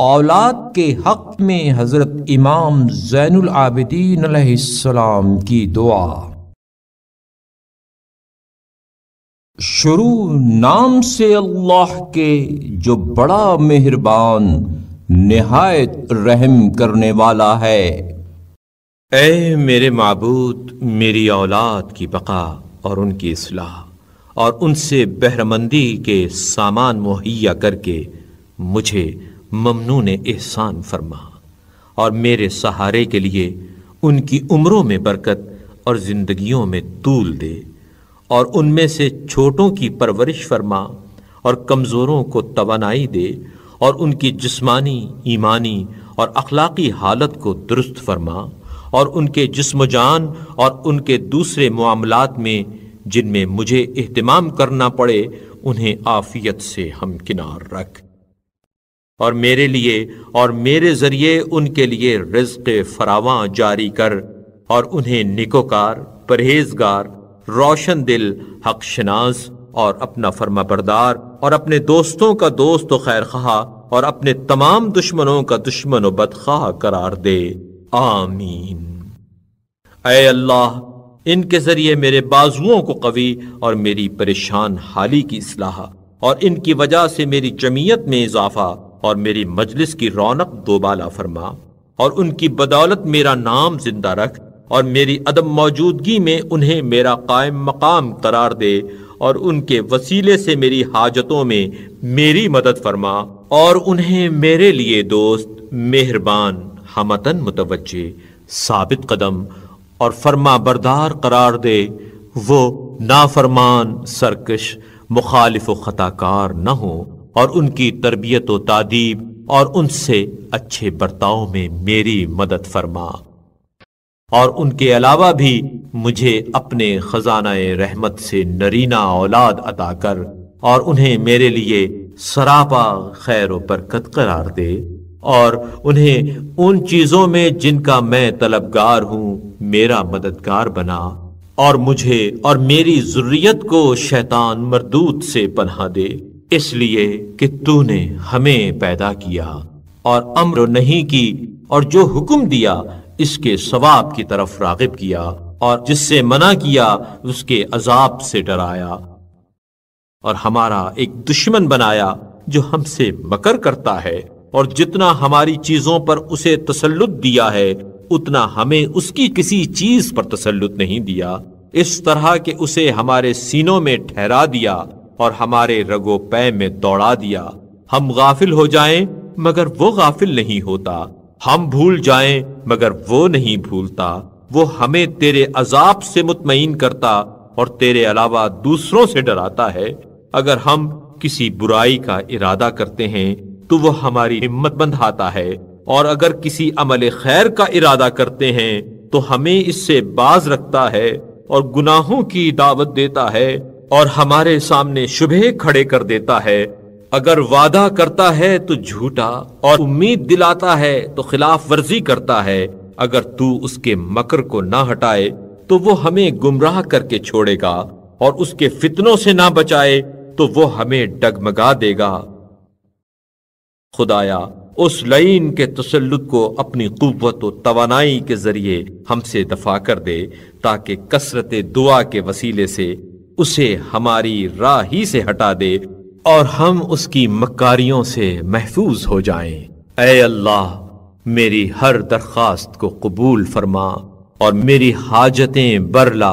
औलाद के हक में हज़रत इमाम ज़ैनुल आबिदीन की दुआ शुरू नाम से अल्लाह के जो बड़ा मेहरबान नहायत रहम करने वाला है ए मेरे मबूत मेरी औलाद की बका और उनकी असलाह और उनसे बहरमंदी के सामान मुहैया करके मुझे ममनू ने एहसान फरमा और मेरे सहारे के लिए उनकी उम्रों में बरकत और ज़िंदगियों में तूल दे और उनमें से छोटों की परवरिश फरमा और कमज़ोरों को तोानाई दे और उनकी जिस्मानी ईमानी और अखलाकी हालत को दुरुस्त फरमा और उनके जिस्म जान और उनके दूसरे मामलात में जिनमें मुझे अहतमाम करना पड़े उन्हें आफियत से हमकिनार रख और मेरे लिए और मेरे जरिए उनके लिए रिज्क फरावा जारी कर और उन्हें निकोकार परहेजगार रोशन दिल हकशनास और अपना फर्मा बरदार और अपने दोस्तों का दोस्त खैर खा और अपने तमाम दुश्मनों का दुश्मन बदखा करार दे आमीन अय अल्लाह इनके जरिए मेरे बाजुओं को कवि और मेरी परेशान हाली की असलाह और इनकी वजह से मेरी जमीयत में इजाफा और मेरी मजलिस की रौनक दोबाला फरमा और उनकी बदौलत मेरा नाम जिंदा रख और मेरी अदम मौजूदगी में उन्हें मेरा कायम मकाम करार दे और उनके वसीले से मेरी हाजतों में मेरी मदद फरमा और उन्हें मेरे लिए दोस्त मेहरबान हमतन मुतवजे साबित कदम और फरमा बरदार करार दे वो नाफरमान सरकश मुखालिफ ख़ताकार न हो और उनकी तरबियत तादीब और उनसे अच्छे बर्ताव में मेरी मदद फरमा और उनके अलावा भी मुझे अपने खजाना रहमत से नरीना औलाद अदा कर और उन्हें मेरे लिए सरापा खैर बरकत करार दे और उन्हें उन चीज़ों में जिनका मैं तलबगार हूं मेरा मददगार बना और मुझे और मेरी जरूरियत को शैतान मरदूत से पन्हा दे इसलिए कि तूने हमें पैदा किया और अम्र नहीं की और जो हुक्म दिया इसके सवाब की तरफ रागिब किया और जिससे मना किया उसके अजाब से डराया और हमारा एक दुश्मन बनाया जो हमसे मकर करता है और जितना हमारी चीजों पर उसे तसल्लुत दिया है उतना हमें उसकी किसी चीज पर तसल्लुत नहीं दिया इस तरह के उसे हमारे सीनों में ठहरा दिया और हमारे रगो पै में दौड़ा दिया हम गाफिल हो जाएं मगर वो गाफिल नहीं होता हम भूल जाएं मगर वो नहीं भूलता वो हमें तेरे अजाब से मुतमिन करता और तेरे अलावा दूसरों से डराता है अगर हम किसी बुराई का इरादा करते हैं तो वो हमारी हिम्मत बंधाता है और अगर किसी अमल खैर का इरादा करते हैं तो हमें इससे बाज रखता है और गुनाहों की दावत देता है और हमारे सामने शुभे खड़े कर देता है अगर वादा करता है तो झूठा और उम्मीद दिलाता है तो खिलाफ वर्जी करता है अगर तू उसके मकर को ना हटाए तो वो हमें गुमराह करके छोड़ेगा और उसके फितनों से ना बचाए तो वो हमें डगमगा देगा खुदाया उस लईन के तसलुत को अपनी कुत व तोानाई के जरिए हमसे दफा कर दे ताकि कसरत दुआ के वसीले से उसे हमारी राह ही से हटा दे और हम उसकी मकारियों से महफूज हो जाएं। ए अल्लाह मेरी हर दरख्वास्त को कबूल फरमा और मेरी हाजतें बरला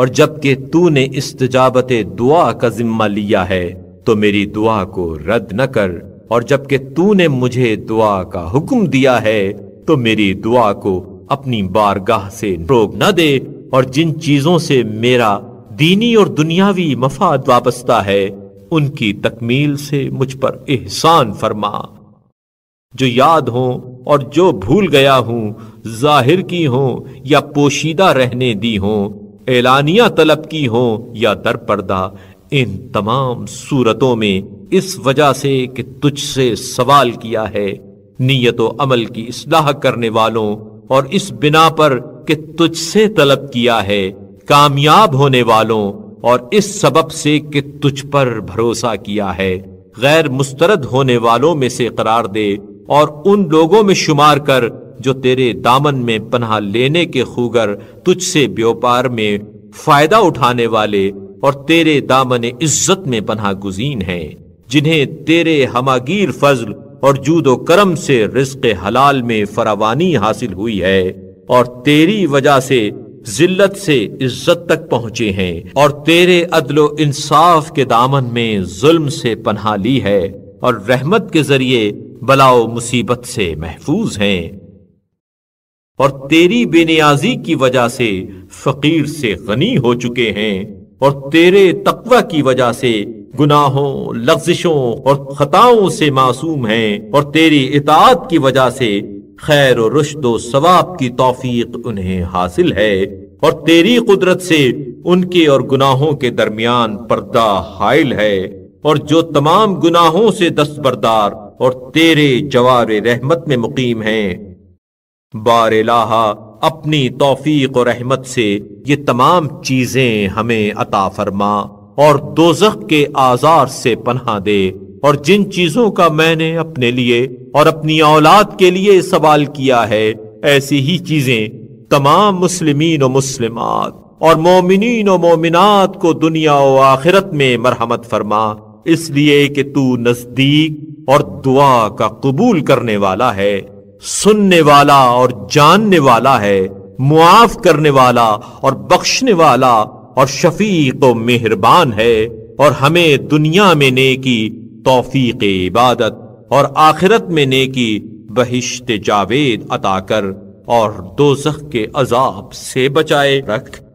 और जबकि तूने तजावत दुआ का जिम्मा लिया है तो मेरी दुआ को रद्द न कर और जबकि तूने मुझे दुआ का हुक्म दिया है तो मेरी दुआ को अपनी बारगाह से रोक न दे और जिन चीजों से मेरा दीनी और दुनियावी मफाद वाबस्ता है उनकी तकमील से मुझ पर एहसान फरमा जो याद हो और जो भूल गया हूं जाहिर की हो या पोशीदा रहने दी हो ऐलानिया तलब की हो या दरपर्दा इन तमाम सूरतों में इस वजह से कि तुझसे सवाल किया है नीयत अमल की असलाह करने वालों और इस बिना पर कि तुझसे तलब किया है कामयाब होने वालों और इस सबब से कि तुझ पर भरोसा किया है गैर मुस्तरद होने वालों में से करार दे और उन लोगों में शुमार कर जो तेरे दामन में पनाह लेने के खूगर तुझसे व्यापार में फायदा उठाने वाले और तेरे दामन इज्जत में पनाह गुजीन है जिन्हें तेरे हमागीर फजल और जूदो करम से रिस्क हलाल में फरावानी हासिल हुई है और तेरी वजह से जिल्लत से इज्जत तक पहुंचे हैं और तेरे अदलो इंसाफ के दामन में जुल्म से पन्हा ली है और रहमत के जरिए बलाओ मुसीबत से महफूज हैं और तेरी बेनियाजी की वजह से फकीर से गनी हो चुके हैं और तेरे तकवा की वजह से गुनाहों लफ्जिशों और खताओं से मासूम हैं और तेरी इतात की वजह से खैर और सवाब की तोफीक उन्हें हासिल है और तेरी कुदरत से उनके और गुनाहों के दरमियान पर्दा हायल है और जो तमाम गुनाहों से दस्तबरदार और तेरे जवार रहमत में मुकीम है बार लाहा अपनी तोफीक और रहमत से ये तमाम चीजें हमें अता फरमा और दोजख के आजार से पन्हा दे और जिन चीजों का मैंने अपने लिए और अपनी औलाद के लिए सवाल किया है ऐसी ही चीजें तमाम मुस्लिमीन और मुस्लिमात और मोमिन मोमिनात को दुनिया और आखिरत में मरहमत फरमा इसलिए कि तू नजदीक और दुआ का कबूल करने वाला है सुनने वाला और जानने वाला है मुआफ करने वाला और बख्शने वाला और शफीक व मेहरबान है और हमें दुनिया में नेकी तोफीक इबादत और आखिरत में नेकी बहिश्त जावेद अता कर और दोजख के अजाब से बचाए रख